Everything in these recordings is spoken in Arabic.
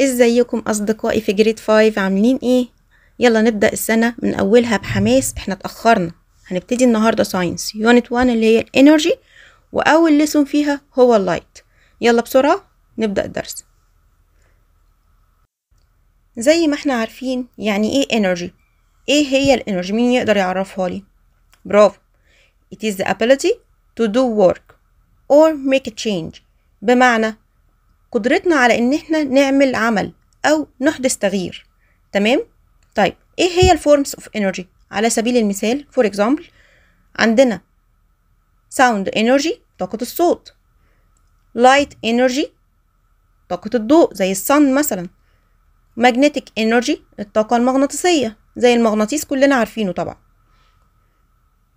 ازيكم اصدقائي في جريد 5 عاملين ايه يلا نبدا السنه من اولها بحماس احنا اتاخرنا هنبتدي النهارده ساينس يونت 1 اللي هي الانرجي واول ليسون فيها هو اللايت يلا بسرعه نبدا الدرس زي ما احنا عارفين يعني ايه انرجي ايه هي الانرجي مين يقدر يعرفها لي برافو it is the ability to do work or make a change بمعنى قدرتنا على ان احنا نعمل عمل او نحدث تغيير تمام طيب ايه هي الفورمز اوف انرجي على سبيل المثال فور اكزامبل عندنا ساوند انرجي طاقة الصوت لايت انرجي طاقة الضوء زي الصن مثلا ماجنتيك انرجي الطاقة المغناطيسية زي المغناطيس كلنا عارفينه طبعا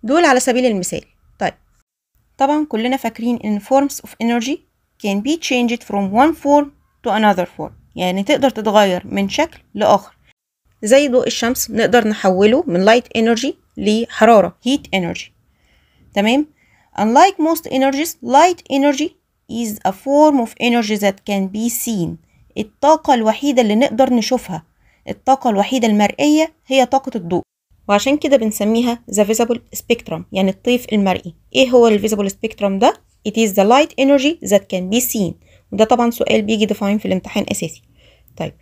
دول على سبيل المثال طيب طبعا كلنا فاكرين ان forms of energy can be changed from one form to another form يعني تقدر تتغير من شكل لآخر زي ضوء الشمس نقدر نحوله من light energy لحرارة heat energy تمام unlike most energies light energy is a form of energy that can be seen الطاقة الوحيدة اللي نقدر نشوفها الطاقة الوحيدة المرئية هي طاقة الضوء وعشان كده بنسميها the visible spectrum يعني الطيف المرئي ايه هو ال visible spectrum ده It is the light energy that can be seen وده طبعا سؤال بيجي ديفاين في الامتحان أساسي طيب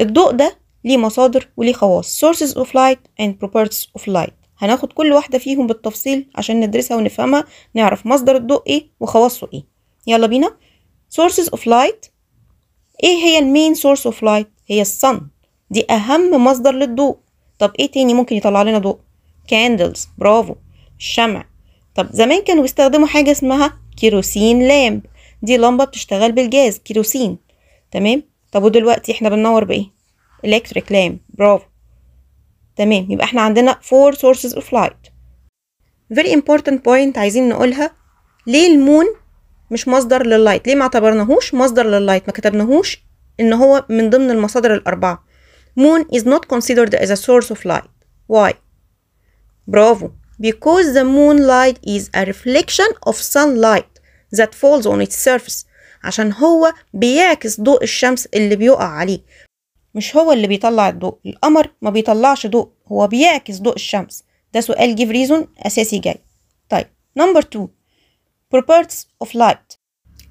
الضوء ده ليه مصادر وليه خواص sources of light and properties of light هناخد كل واحدة فيهم بالتفصيل عشان ندرسها ونفهمها نعرف مصدر الضوء ايه وخواصه ايه يلا بينا sources of light ايه هي المين source of light هي الصن دي اهم مصدر للضوء طب ايه تاني ممكن يطلع لنا ضوء candles برافو الشمع طب زمان كانوا بيستخدموا حاجة اسمها كيروسين لامب دي لمبه بتشتغل بالجاز كيروسين تمام طب ودلوقتي احنا بننور بايه الكتريك لامب برافو تمام يبقى احنا عندنا four sources of light very important point عايزين نقولها ليه المون مش مصدر لللايت ليه ما اعتبرناهوش مصدر لللايت ما كتبناهوش ان هو من ضمن المصادر الاربعه moon is not considered as a source of light why برافو because the moonlight is a reflection of sunlight that falls on its surface عشان هو بيعكس ضوء الشمس اللي بيقع عليه مش هو اللي بيطلع الضوء القمر ما بيطلعش ضوء هو بيعكس ضوء الشمس ده سؤال give reason أساسي جاي طيب number two properties of light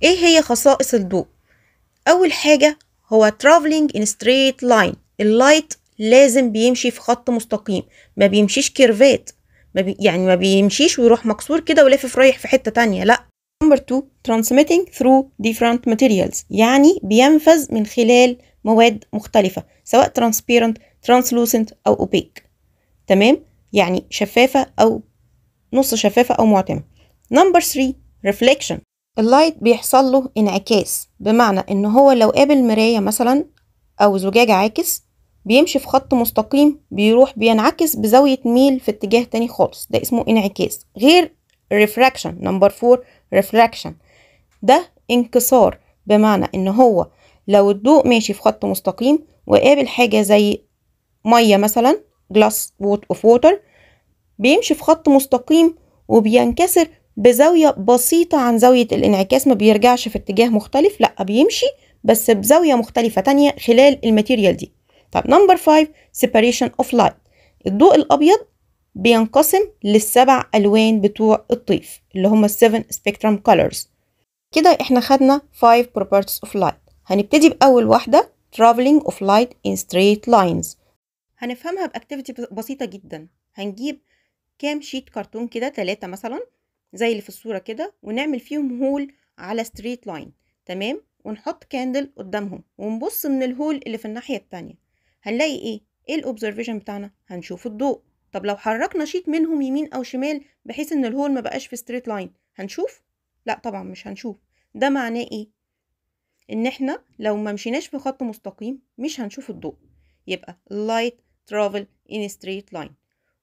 ايه هي خصائص الضوء اول حاجة هو traveling in straight line اللايت لازم بيمشي في خط مستقيم ما بيمشيش كيرفات ما بي يعني ما بيمشيش ويروح مكسور كده ولافف رايح في حته تانية لا نمبر 2 transmitting through different materials يعني بينفذ من خلال مواد مختلفة سواء transparent translucent أو opaque تمام يعني شفافة أو نص شفافة أو معتمة نمبر 3 reflection اللايت بيحصل له انعكاس بمعنى ان هو لو قابل مراية مثلا أو زجاج عاكس بيمشي في خط مستقيم بيروح بينعكس بزاوية ميل في اتجاه تاني خالص ده اسمه انعكاس غير refraction نمبر فور refraction ده انكسار بمعنى ان هو لو الضوء ماشي في خط مستقيم وقابل حاجة زي مية مثلا جلاس ووت اوف ووتر بيمشي في خط مستقيم وبينكسر بزاوية بسيطة عن زاوية الانعكاس ما بيرجعش في اتجاه مختلف لا بيمشي بس بزاوية مختلفة تانية خلال الماتيريال دي طب نمبر 5 separation of light الضوء الابيض بينقسم للسبع الوان بتوع الطيف اللي هم السيفن سبيكترم كولرز كده احنا خدنا 5 properties of light هنبتدي باول واحده traveling of light in straight lines هنفهمها باكتيفيتي بسيطه جدا هنجيب كام شيت كرتون كده تلاتة مثلا زي اللي في الصورة كده ونعمل فيهم هول على ستريت لاين تمام ونحط كاندل قدامهم ونبص من الهول اللي في الناحية التانية هنلاقي ايه ايه الاوبزرفيشن بتاعنا هنشوف الضوء طب لو حركنا شيت منهم يمين او شمال بحيث ان الهول ما بقاش في ستريت لاين هنشوف لا طبعا مش هنشوف ده معناه ايه ان احنا لو ما مشيناش في خط مستقيم مش هنشوف الضوء يبقى light travel in straight line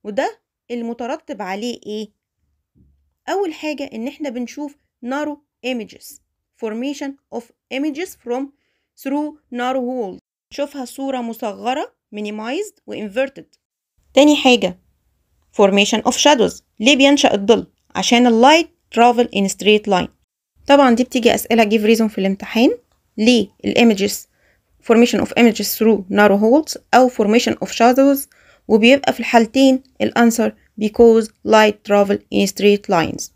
وده المترتب عليه ايه اول حاجة ان احنا بنشوف narrow images formation of images from through narrow holes شوفها صورة مصغرة minimized و inverted تاني حاجة formation of shadows ليه بينشأ الضل عشان اللايت travel in straight line طبعا دي بتيجي أسئلة give reason في الامتحان ليه الايمجز formation of images through narrow holes أو formation of shadows وبيبقى في الحالتين الأنسر because light travel in straight lines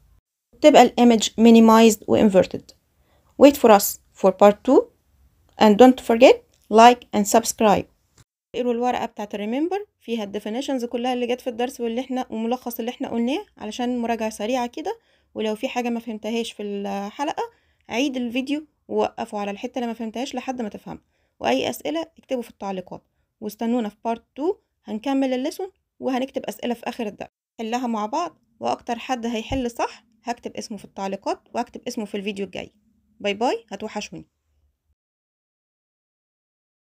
بتبقى image minimized و inverted wait for us for part 2 and don't forget لايك اند سبسكرايب اقروا الورقه بتاعه الريمبر فيها الديفينيشنز كلها اللي جت في الدرس واللي احنا وملخص اللي احنا قلناه علشان مراجعه سريعه كده ولو في حاجه ما فهمتهاش في الحلقه عيد الفيديو ووقفوا على الحته اللي ما فهمتهاش لحد ما تفهم واي اسئله اكتبوا في التعليقات واستنونا في بارت 2 هنكمل الليسون وهنكتب اسئله في اخر الدرس حلها مع بعض واكتر حد هيحل صح هكتب اسمه في التعليقات وهكتب اسمه في الفيديو الجاي باي باي هتوحشوني